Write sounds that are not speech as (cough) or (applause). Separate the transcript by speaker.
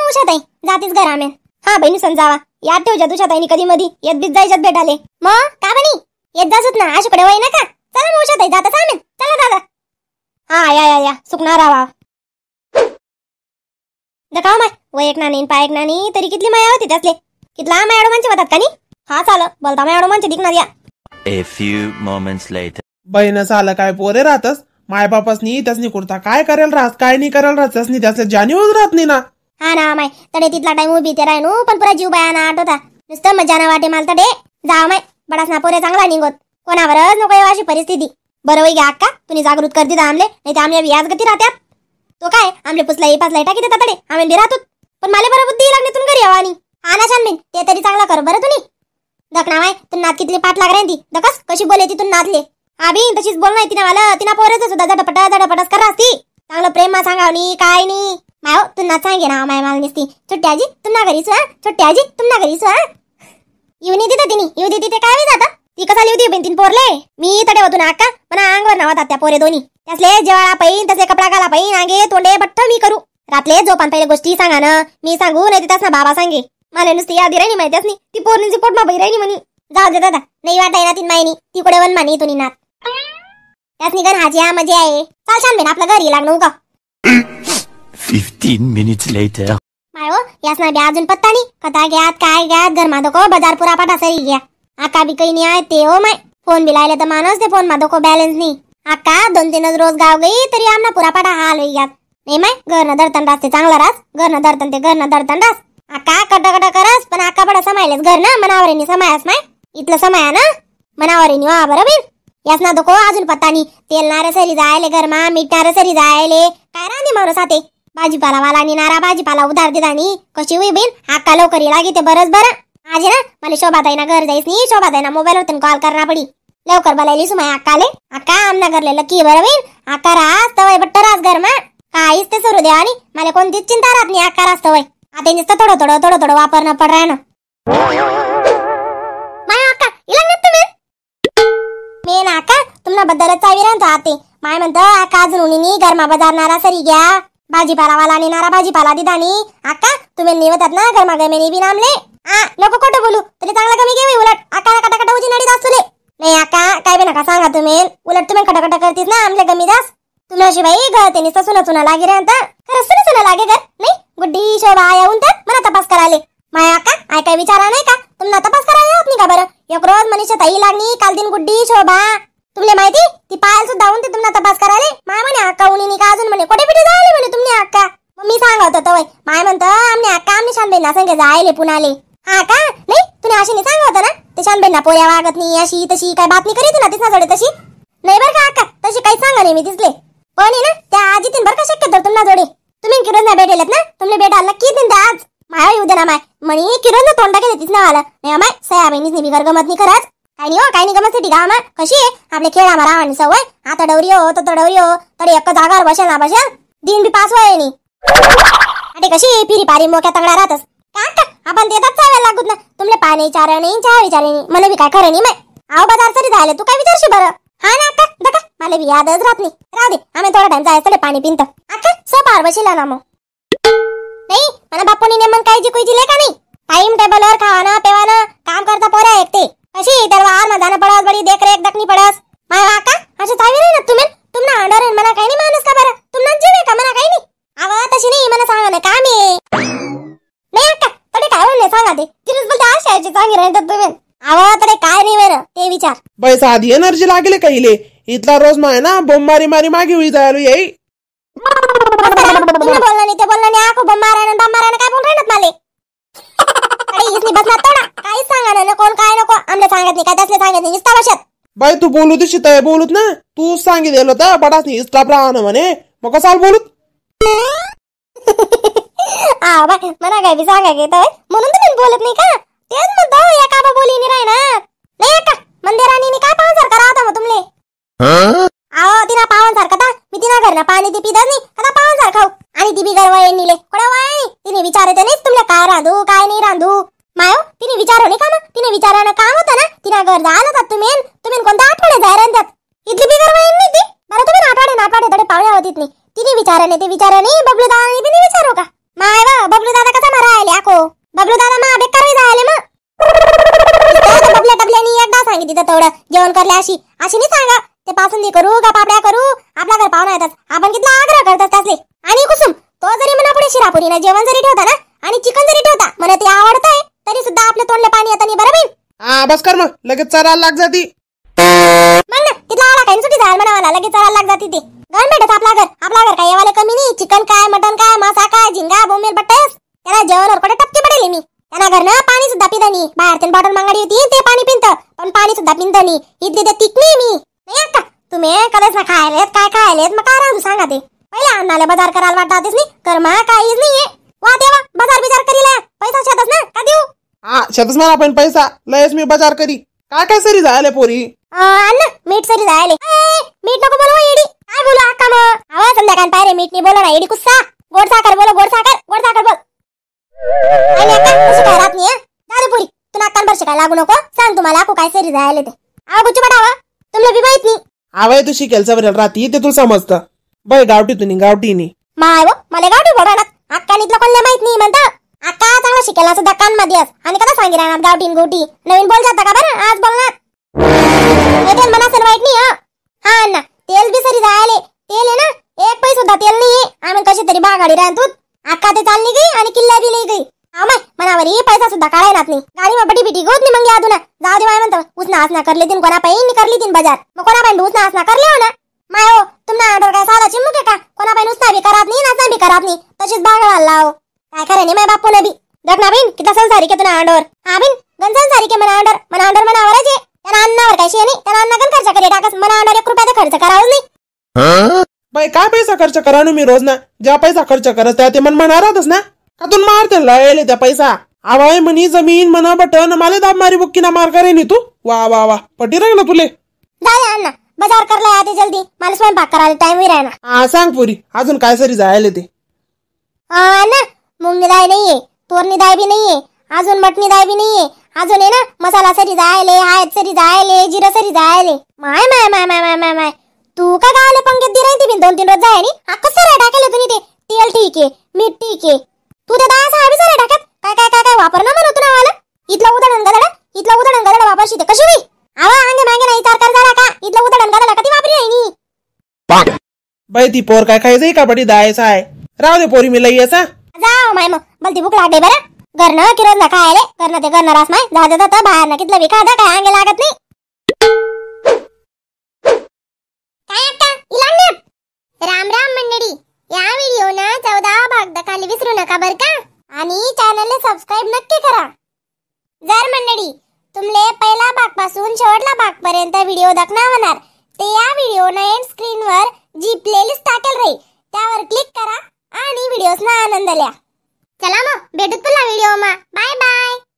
Speaker 1: उषाताई जातीच घरा मेन हा बहिणी समजावा याद ठेवजा ताईनी कधी मधी येत बीत जायच्यात भेटाले मग का बनी येत ना ना आशुकडे वय का चला मग जाता सामेन चला दादा हा या या या सुकणार आवा दकाव माय वय एक नाणी पाय एक नाणी तरी कितली माया होती त्यातले कितला मायाडोबांचे होतात का कानी हा चाल बलता मॅडमांची दिकणार या ए फ्यू मोमेंट्स लेटर
Speaker 2: बहिणच आलं काय पोरे राहतस मायबापासनी त्यासनी कुर्ता काय करेल राहत काय नाही करेल राहत त्यासनी त्यासले जाणीवच राहत नाही ना हा ना माय तडे
Speaker 1: तिथला टाइम उभी ते राहिनो पण पुरा जीव बाया ना होता नुसतं मजा ना वाटे मला तडे जा माय बडासना ना पोरे चांगला निघत कोणावरच नको येऊ अशी परिस्थिती बरं होई घ्या का तुम्ही जागृत करते आमले नाही तर आम्ही व्याज गती राहत्यात तो काय आमले पुसलाई पाचलाई लाईटा देतात तडे आम्ही राहतो पण मला बरं बुद्धी लागली तुम्ही घरी यावा आणि ना छान ते तरी चांगला कर बरं तुम्ही दख नाव आहे तू नात किती पाठ ती दकस कशी बोले ती तू नातले आभी तशीच बोल नाही तिने मला तिना पोरच सुद्धा झटपटा झटपटाच करा असती चांगलं प्रेम नी काय नी माय हो, तू ना सांगे ना माय मला नसती छोट्याजी तू ना घरीच हा छोट्याजी तू ना घरीच हा नाही देता तिने येऊ देते ते काय जाता ती कसा लिहू दे तीन पोरले मी तडे होतो ना अक्का मला अंगवर नावात त्या पोरे दोन्ही त्यासले जेवाळा पईन तसे कपडा घाला पईन आंगे तोंडे बट्ट मी करू रातले जोपान पहिले गोष्टी सांगा ना मी सांगू नाही तिथंच ना बाबा सांगे मला नुसती यादी राहिली माहिती असनी ती पोरणीची पोटमा बाई राहिली म्हणी जाऊ दे दादा नाही वाटाय ना तीन मायनी ती कुठे वन मानी तुनी नात त्यासनी गण हाजी हा मजा आहे चाल छान बेन आपलं घरी लागणं का फिफ्टीन मिनिट्स लेटर मायो यासना बी अजून पत्ता नाही कथा घ्यात काय घ्यात घर माधो को बाजार पाठा सरी घ्या आका बी काही नाही आहे ते हो माय फोन बी लायला तर माणूस ते फोन माधो को बॅलन्स नाही आका दोन तीनच रोज गाव गई तरी आमना पुरा पाठा हाल होई घ्यात नाही माय घर न धरतन रास्ते चांगला रास घर न धरतन ते घर न धरतन रास अक्का कट कट करस पण आका बडा समायलेस घर ना मनावरीने समायास माय इथलं समाया ना मनावरीने वा बरं बी यास ना दोको अजून पत्ता नी तेल नार सरी जायले मा मीठ नार सरी जायले काय राहते मारू साते भाजीपाला वाला आणि नारा भाजीपाला उधार देत कशी होई बिन आका लवकर येला की ते बरंच बरं आज ना मला शोभा ना घर जाईस नाही शोभा ना मोबाईल वरतून कॉल करणा पडी लवकर बोलायली सुमाय अक्काले अक्का आमना घरले लकी बरं बिन आका रास्त तवय बट्ट रास घर मा काहीच ते सरू द्या आणि मला कोणतीच चिंता राहत नाही अक्का रास तवय आता नुसतं थोडं थोडं थोडं थोडं वापरणं पड ना माय आका इला नाही तुम्ही मी ना अक्का तुम्हाला चावी राहतो आते माय म्हणत अक्का अजून उनी गरमा बाजारणारा सरी घ्या भाजीपाला वाला नेणारा भाजीपाला दिदानी आका तुम्ही निवतात ना गरमागरमेने बी नामले आ नको कोट बोलू तरी चांगला कमी घे उलट आका ना कटाकटा उजी नाडी दासले नाही आका काय बी नका सांगा तुम्ही उलट तुम्ही खटाखटा करतीस ना आमले कमी दास तुला शिवाय घर ते निसता सुना चुना लागे रे आता खरं सुना लागे गर नाही गुड्डी शोभा येऊन तर मला तपास कराले माया का आय काय विचारा नाही का तुम्हाला तपास करायला होत का बरं एक रोज मनीषा ताई लागली काल दिन गुड्डी शोभा तुमले माहिती ती पायल सुद्धा होऊन ते तुम्हाला तपास कराले माय म्हणे अक्का उनी का अजून म्हणे कोठे पिठे जायले म्हणे तुमने अक्का मम्मी मी सांगत होतो वय माय म्हणतो आमने अक्का आमने बेना संगे जायले पुणाले हा का नाही तुम्ही अशी नाही सांगत होतं ना ते शानबेनला पोया वागत नाही अशी तशी काय बातमी करीत ना तिथं जडे तशी नाही बर का अक्का तशी काही सांगा नाही मी दिसले पण ना त्या आजी तीन बरं का तर तुम्हाला जोडे आणि किरण ना भेटेल ना तुमले बेटा आला की दिन आज माया येऊ ना माय म्हणे किरण ना तोंडा काय देतीच ना आला नाही हो माय सया बहिणीच नेहमी घर गमत नाही करत काय नाही हो काय नाही गमत ठीक आम्हा कशी आहे आपले खेळ आम्हाला आणि सवय आता डवरी तो हो, तर डवरी हो तरी एक जागावर बसेल ना बसेल दिन भी पास वय नाही अरे कशी फिरी पारी मोक्या तगडा राहतच का आपण देतात चावायला लागूत ना तुमले पाणी चारा नाही चहा विचारे नाही मला बी काय खरं नाही माय बाजार तरी झाले तू काय विचारशी बरं हा ना का मला भी यादच राहत नाही राहू दे आम्ही थोडा टाइम जायचं पाणी पिंत आता सब आरबशीला ना मग नाही मला बापूनी नेमन काय जी कोयची का नाही टाइम टेबल टेबलवर खावाना पेवाना काम करता पोऱ्या एकटे कशी दरवार मधाना पडस बडी देख एक दखनी पडस मा आका अशा चावी नाही ना तुमेन तुमना अंडर मला काही नाही मानस का बरं तुमना
Speaker 2: సాధి साधी एनर्जी కైలే ఇట్లా రోజు रोज ఆయన काय మారి మారి మాగి ఉయిదారు ఏయ్ बाई तू बोलू तशी बोलूत ना तू सांगितलेलं होतं बडाच इस्लाप प्राण म्हणे मग कसा बोलूत (laughs) आ बाई मला काय बी
Speaker 1: सांगा घेत म्हणून तुम्ही बोलत नाही का तेच म्हणतो काबा बोली नाही नाही मंदिराने मी काय पाहून सारखा आता मग तुमले आओ तिना पाहून सारखा ता मी तिना घरला पाणी दिपी पिदर नाही आता पाहून सारखा आणि दिपी बिगर वय निले कोणा वय तिने विचारत नाही तुमले सांगितली तिथं तेवढं जेवण करले अशी अशी नाही सांगा ते पासुंदी करू का पापड्या करू आपला घर पाहुणा येतात आपण कितला आग्रह करतात त्यासले आणि कुसुम तो जरी म्हणा पुढे शिरापुरी ना जेवण जरी ठेवता ना आणि चिकन जरी ठेवता मला ते आवडतंय तरी सुद्धा आपलं तोंडलं पाणी येतं नाही बरं हा बस कर मग लगेच चरायला लाग
Speaker 2: जाती मग
Speaker 1: ना तिथला आला काही सुटी झाला म्हणावाला लगेच चरायला लाग जाती ते घर भेटत आपला घर आपला घर काय वाले कमी नाही चिकन काय मटन काय मासा काय झिंगा बोंबील बट्टस त्याला जेवण कुठे टपके पडेल मी त्याला घर ना पाणी सुद्धा पिदानी बाहेर बॉटल मागाडी होती ते पाणी पिन बिंदानी इडली तर तिकली मी नाही का तुम्ही कधीच ना खायलेत काय खायलेत मग काय राहू सांगा ते पहिले अन्नाला बाजार करायला वाटातच नाही कर्मा काहीच नाहीये वा देवा बाजार बिजार करीला पैसा शेतच ना का देऊ
Speaker 2: हा शेतच ना आपण पैसा लयच मी बाजार करी काय काय सरी जायले पोरी
Speaker 1: अन्न मीठ सरी जायले मीठ नको बोलवा एडी काय बोलू आका मग आवाज संध्याकाळ पायरे मीठ नाही बोला ना एडी कुस्सा गोड साखर बोलो गोड साखर गोड साखर बोल
Speaker 2: काय राहत नाही दारू पुरी तू नाकांवर शिकायला लागू नको सांग तुम्हाला को काय सरी जायला ते आव गुच्छ बडावा तुमला बी माहित नाही आवय तू केलचा बरेल राती ते तुला समजतं बाय गावटी तुम्ही गावटी नी माय वो मला गावठी बोडाला अक्का नितला कोणला माहित नाही म्हणता
Speaker 1: अक्का चांगला शिकायला सुद्धा कान मध्ये आणि कदा सांगितलं ना गावठी गोटी नवीन बोल जाता का बरं आज बोलणार येते मनासन वाईट नाही हा हा ना वरी पैसा सुद्धा काढाय नात नाही गाडी मग बडी बिटी गोत नाही मग अजून जाऊ दे माय म्हणतो उसना आसना करले तीन कोणा पाई मी करली तीन बाजार मग कोणा पाई उसना आसना करले हो ना माय हो तुम्हाला ऑर्डर काय साधा चिमू आहे का कोणा पाई उसना भी करत नाही ना भी करत नाही तशीच बागडाला लाव काय खरं नाही माय बापू ना भी देख ना बिन किती संसारी के तुला ऑर्डर हा बिन गण संसारी के मना ऑर्डर मना ऑर्डर मना आवराजे त्याला
Speaker 2: अन्नावर काय शे नाही त्याला अन्ना गण खर्च करे टाकस मना आंडोर एक रुपयाचा खर्च करावं नाही बाय काय पैसा खर्च करा मी रोज ना ज्या पैसा खर्च करत त्या ते मन मनारतस ना का तुला मारते लयले त्या पैसा आवाय म्हणी जमीन मना बटन माले दाब मारी बुक्की ना मार करे नी तू वा वा वा पटी राही ना तुले जाय अण्णा बाजार करला आधी जल्दी मला स्वयंपाक करायला टाइम राहणार हा सांग पुरी अजून काय सरी जायला ते
Speaker 1: आ ना मुंगी दाय नाहीये तोरणी दाय बी नाहीये अजून मटणी दाय बी नाहीये अजून आहे ना मसाला सरी जायले हळद सरी जायले जिरं सरी जायले माय माय माय माय माय माय माय तू का गायले पंगत दि राहते दोन तीन रोज जाय नी अक्क सर टाकेले तुम्ही ते तेल ठीक आहे मीठ ठीक आहे तू तर दहा सहा बी टाकत काय काय काय काय वापरणं म्हणत ना वाला इथला उदाहरण गदड इथला उदाहरण गदड वापरशी ते कशी होई आवा आंगे मागे नाही तार कर जरा का इथला उदाहरण गदड कधी वापरी नाही नी
Speaker 2: बाई ती पोर काय काय का कबड्डी दायचा आहे राव दे पोरी मी लई असा जाओ माय मग ती भूक लागते बरं
Speaker 1: घरनं किरण ना खायले घरनं ते घरनं रास माय जा जाता बाहेर ना कितलं विका काय अंगे लागत नाही आता राम राम मंडळी या व्हिडिओ ना चौदा भाग दखाली विसरू नका बरं का आणि चॅनलला सबस्क्राईब नक्की करा जर मंडळी तुमले पहिला भाग पासून शेवटला भाग पर्यंत व्हिडिओ दाखना होणार ते या व्हिडिओ ना एंड स्क्रीन वर जी प्लेलिस्ट टाकेल रे त्यावर क्लिक करा आणि व्हिडिओ आनंद लिहा चला मग भेटू तुला
Speaker 2: व्हिडिओ मा बाय बाय